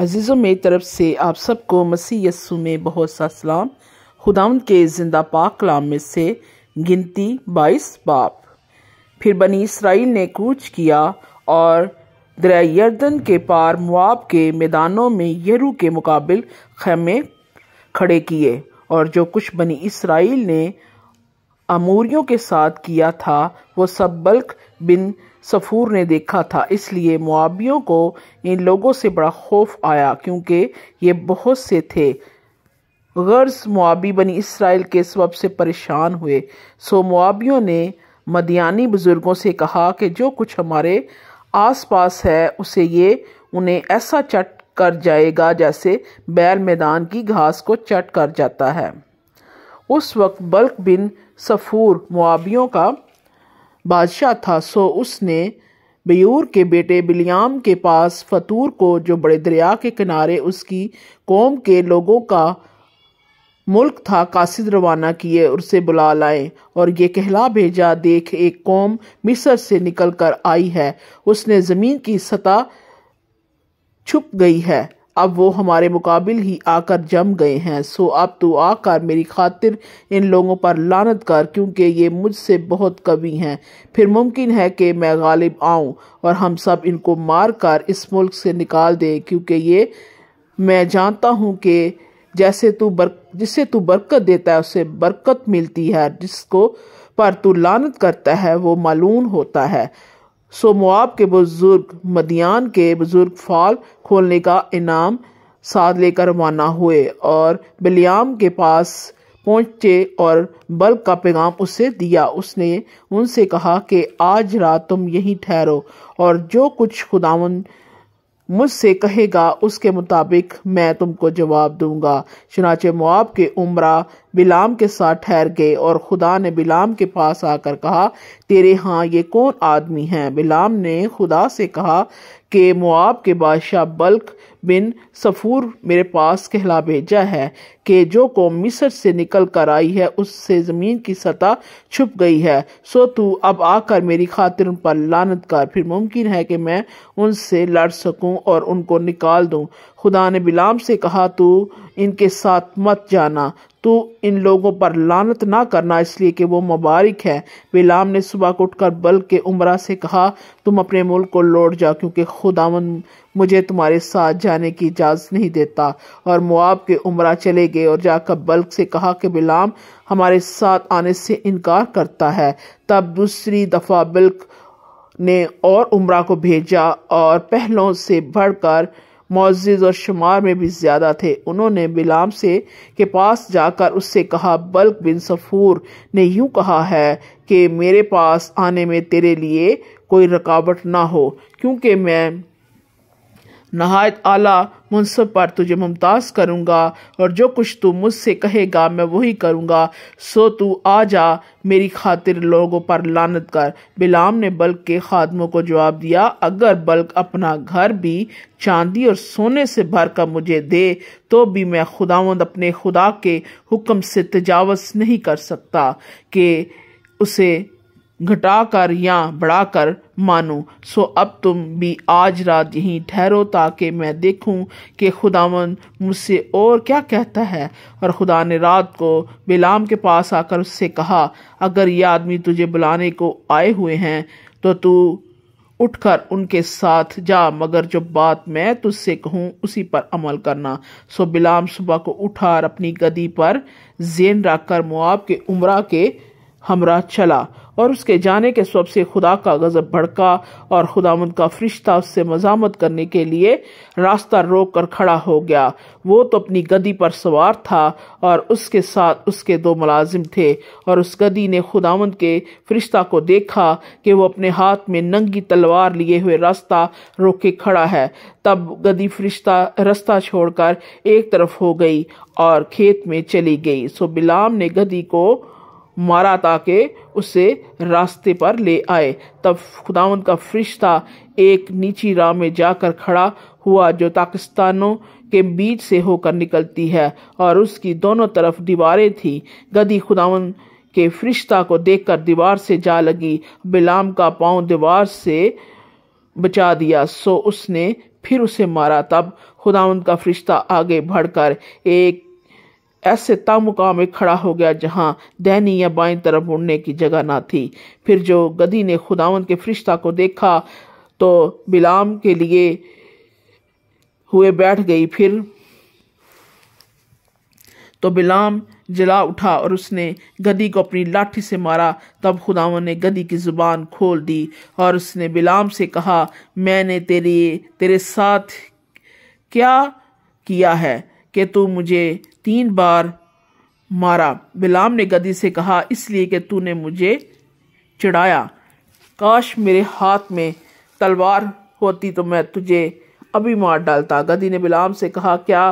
अजीज़ों मेरी तरफ से आप सबको मसीह यस्सु में बहुत सा सलाम खुदाम के ज़िंदा पाक कलाम में से गिनती बाईस बाप फिर बनी इसराइल ने कूच किया और दरियादन के पार मुआब के मैदानों में यरू के मुकाबल खेमे खड़े किए और जो कुछ बनी इसराइल ने अमूरियों के साथ किया था वो सब बल्क बिन सफ़ूर ने देखा था इसलिए मुआबियों को इन लोगों से बड़ा खौफ आया क्योंकि ये बहुत से थे गर्ज मुआबी बनी इसराइल के सबब से परेशान हुए सो मुआबियों ने मदियानी बुज़ुर्गों से कहा कि जो कुछ हमारे आस पास है उसे ये उन्हें ऐसा चट कर जाएगा जैसे बैल मैदान की घास को चट कर जाता है उस वक्त बल्क बिन सफ़ूर मुआबियों का बादशाह था सो उसने बयूर के बेटे बिलियाम के पास फतूर को जो बड़े दरिया के किनारे उसकी कौम के लोगों का मुल्क था कासिद रवाना किए उसे बुला लाए और ये कहला भेजा देख एक कौम मिस्र से निकल कर आई है उसने ज़मीन की सतह छुप गई है अब वो हमारे मुकाबिल ही आकर जम गए हैं सो अब तू आकर मेरी खातिर इन लोगों पर लानत कर क्योंकि ये मुझसे बहुत कवि हैं फिर मुमकिन है कि मैं गालिब आऊँ और हम सब इनको मार कर इस मुल्क से निकाल दें क्योंकि ये मैं जानता हूँ कि जैसे तू बर जिससे तू बरकत देता है उससे बरकत मिलती है जिसको पर तू लानत करता है वो मालूम होता है सो मुआब के बुज़ुर्ग मदियान के बुज़ुर्ग फाल खोलने का इनाम साथ लेकर रवाना हुए और बिलियाम के पास पहुंचे और बल का पैगाम उसे दिया उसने उनसे कहा कि आज रात तुम यहीं ठहरो और जो कुछ खुदावन मुझसे कहेगा उसके मुताबिक मैं तुमको जवाब दूंगा चुनाचे मुआब के उम्रा बिलाम के साथ ठहर गए और खुदा ने बिलाम के पास आकर कहा तेरे हाँ ये कौन आदमी है बिलाम ने खुदा से कहा के मुआब के बादशाह बल्क बिन सफ़ूर मेरे पास कहला भेजा है कि जो कौम मिस्र से निकल कर आई है उससे ज़मीन की सतह छुप गई है सो तू अब आकर मेरी खातिर उन पर लानत कर फिर मुमकिन है कि मैं उनसे लड़ सकूं और उनको निकाल दूं खुदा ने बिलाम से कहा तू इनके साथ मत जाना तू इन लोगों पर लानत ना करना इसलिए कि वो मुबारक है बिलाम ने सुबह को उठकर के उमरा से कहा तुम अपने मुल्क को लौट जाओ क्योंकि खुदावन मुझे तुम्हारे साथ जाने की इजाज़त नहीं देता और मुआब के उमरा चले गए और जाकर बल्क से कहा कि बिलाम हमारे साथ आने से इनकार करता है तब दूसरी दफ़ा बल्क ने और उमरा को भेजा और पहलों से बढ़कर मोजिज़ और शुमार में भी ज़्यादा थे उन्होंने बिलाम से के पास जाकर उससे कहा बल्क बिन सफ़ूर ने यूँ कहा है कि मेरे पास आने में तेरे लिए कोई रकावट ना हो क्योंकि मैं नहायत आला मुनसब पर तुझे मुमताज़ करूँगा और जो कुछ तू मुझसे कहेगा मैं वही करूँगा सो तू आ जा मेरी खातिर लोगों पर लानत कर बिलाम ने बल्क के खादमों को जवाब दिया अगर बल्क अपना घर भी चांदी और सोने से भर कर मुझे दे तो भी मैं खुदावंद अपने खुदा के हुक्म से तजावज़ नहीं कर सकता कि उसे घटाकर या बढ़ाकर मानो सो अब तुम भी आज रात यहीं ठहरो ताकि मैं देखूं कि खुदावन मुझसे और क्या कहता है और खुदा ने रात को बिलाम के पास आकर उससे कहा अगर ये आदमी तुझे बुलाने को आए हुए हैं तो तू उठकर उनके साथ जा मगर जो बात मैं तुझसे कहूँ उसी पर अमल करना सो बिलाम सुबह को उठा और अपनी गदी पर जेन रखकर मुआब के उम्र के हमरा चला और उसके जाने के सब से खुदा का गजब भड़का और खुदामंद का फरिश्ता उससे मजामत करने के लिए रास्ता रोक कर खड़ा हो गया वो तो अपनी गदी पर सवार था और उसके साथ उसके दो मुलाजिम थे और उस गदी ने खुदामंद के फरिश्ता को देखा कि वो अपने हाथ में नंगी तलवार लिए हुए रास्ता रोक के खड़ा है तब गदी फरिश्ता रास्ता छोड़कर एक तरफ हो गई और खेत में चली गई सो बिलाम ने गदी को मारा ताकि उसे रास्ते पर ले आए तब खुदावन का फरिश्ता एक नीची राह में जाकर खड़ा हुआ जो पाकिस्तानों के बीच से होकर निकलती है और उसकी दोनों तरफ दीवारें थीं गदी खुदावन के फरिश्ता को देखकर दीवार से जा लगी बिलाम का पांव दीवार से बचा दिया सो उसने फिर उसे मारा तब खुदाउन का फरिश्ता आगे बढ़कर एक ऐसे तामुकाम में खड़ा हो गया जहाँ दहनी या बाएं तरफ उड़ने की जगह ना थी फिर जो गदी ने खुदावन के फरिश्ता को देखा तो बिलाम के लिए हुए बैठ गई फिर तो बिलाम जला उठा और उसने गदी को अपनी लाठी से मारा तब खुदावन ने गदी की ज़ुबान खोल दी और उसने बिलाम से कहा मैंने तेरे तेरे साथ क्या किया है कि तू मुझे तीन बार मारा बिलाम ने गदी से कहा इसलिए कि तूने मुझे चिढ़ाया काश मेरे हाथ में तलवार होती तो मैं तुझे अभी मार डालता गदी ने बिलाम से कहा क्या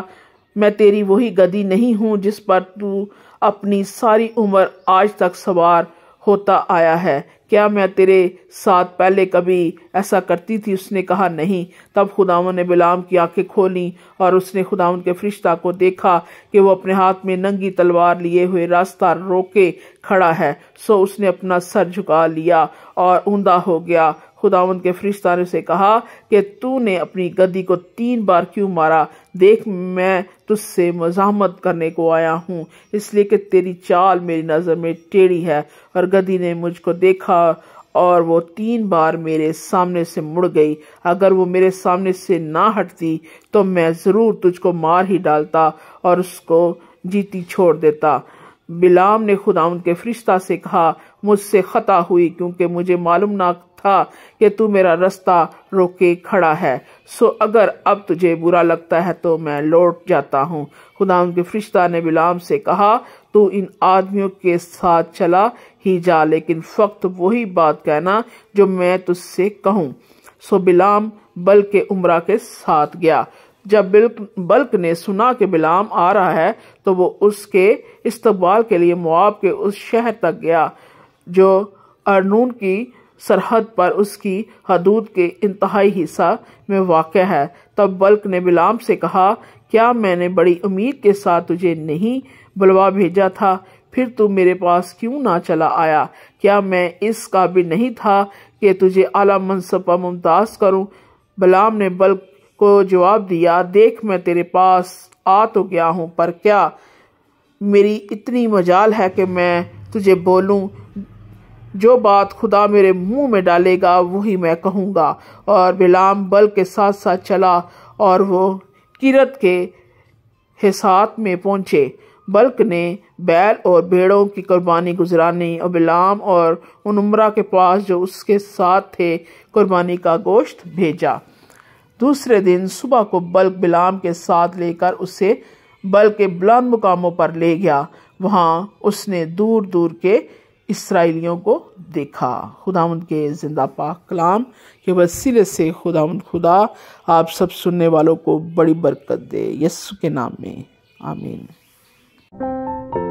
मैं तेरी वही गदी नहीं हूँ जिस पर तू अपनी सारी उम्र आज तक सवार होता आया है क्या मैं तेरे साथ पहले कभी ऐसा करती थी उसने कहा नहीं तब खुदावन ने बिलाम की आंखें खोली और उसने खुदावन के फरिश्ता को देखा कि वो अपने हाथ में नंगी तलवार लिए हुए रास्ता रोके खड़ा है सो उसने अपना सर झुका लिया और ऊंधा हो गया खुदा के फरिश्ता ने उसे कहा कि तूने अपनी गद्दी को तीन बार क्यों मारा देख मैं तुझसे मजामत करने को आया हूँ इसलिए कि तेरी चाल मेरी नज़र में टेढ़ी है और गदी ने मुझको देखा और वो तीन बार मेरे सामने से मुड़ गई अगर वो मेरे सामने से ना हटती तो मैं ज़रूर तुझको मार ही डालता और उसको जीती छोड़ देता बिलाम ने खुदा उनके फरिश्ता से कहा मुझसे ख़ता हुई क्योंकि मुझे मालूम ना था कि तू मेरा रास्ता रोके खड़ा है सो अगर अब तुझे बुरा लगता है तो मैं लौट जाता हूँ खुदा के फरिश्ता ने बिलाम से कहा तू इन आदमियों के साथ चला ही जा लेकिन फ़क्त वही बात कहना जो मैं तुझसे कहूँ सो बिलाम बल्कि के के साथ गया जब बिल्क बल्क ने सुना कि बिलाम आ रहा है तो वो उसके इस्तबाल के लिए मुआब के उस शहर तक गया जो अरनून की सरहद पर उसकी हदूद के इंतहाई हिस्सा में वाक़ है तब बल्क ने बिलाम से कहा क्या मैंने बड़ी उम्मीद के साथ तुझे नहीं बुलवा भेजा था फिर तू मेरे पास क्यों ना चला आया क्या मैं इस काबिल नहीं था कि तुझे आला मनसब पर मुमताज़ करूं बलाम ने बल्क को जवाब दिया देख मैं तेरे पास आ तो गया हूं पर क्या मेरी इतनी मजाल है कि मैं तुझे बोलूं जो बात खुदा मेरे मुंह में डालेगा वही मैं कहूँगा और बिलाम बल के साथ साथ चला और वो किरत के हिसात में पहुँचे बल्क ने बैल और भेड़ों की कुर्बानी गुजरानी और बिलाम और उनमरा के पास जो उसके साथ थे कुर्बानी का गोश्त भेजा दूसरे दिन सुबह को बल्क बिलाम के साथ लेकर उसे बल्क के बुलंद मुकामों पर ले गया वहाँ उसने दूर दूर के इसराइलियों को देखा खुदा के जिंदा पाक कलाम के वसीले से खुदा खुदा आप सब सुनने वालों को बड़ी बरकत दे यस्सु के नाम में आमीन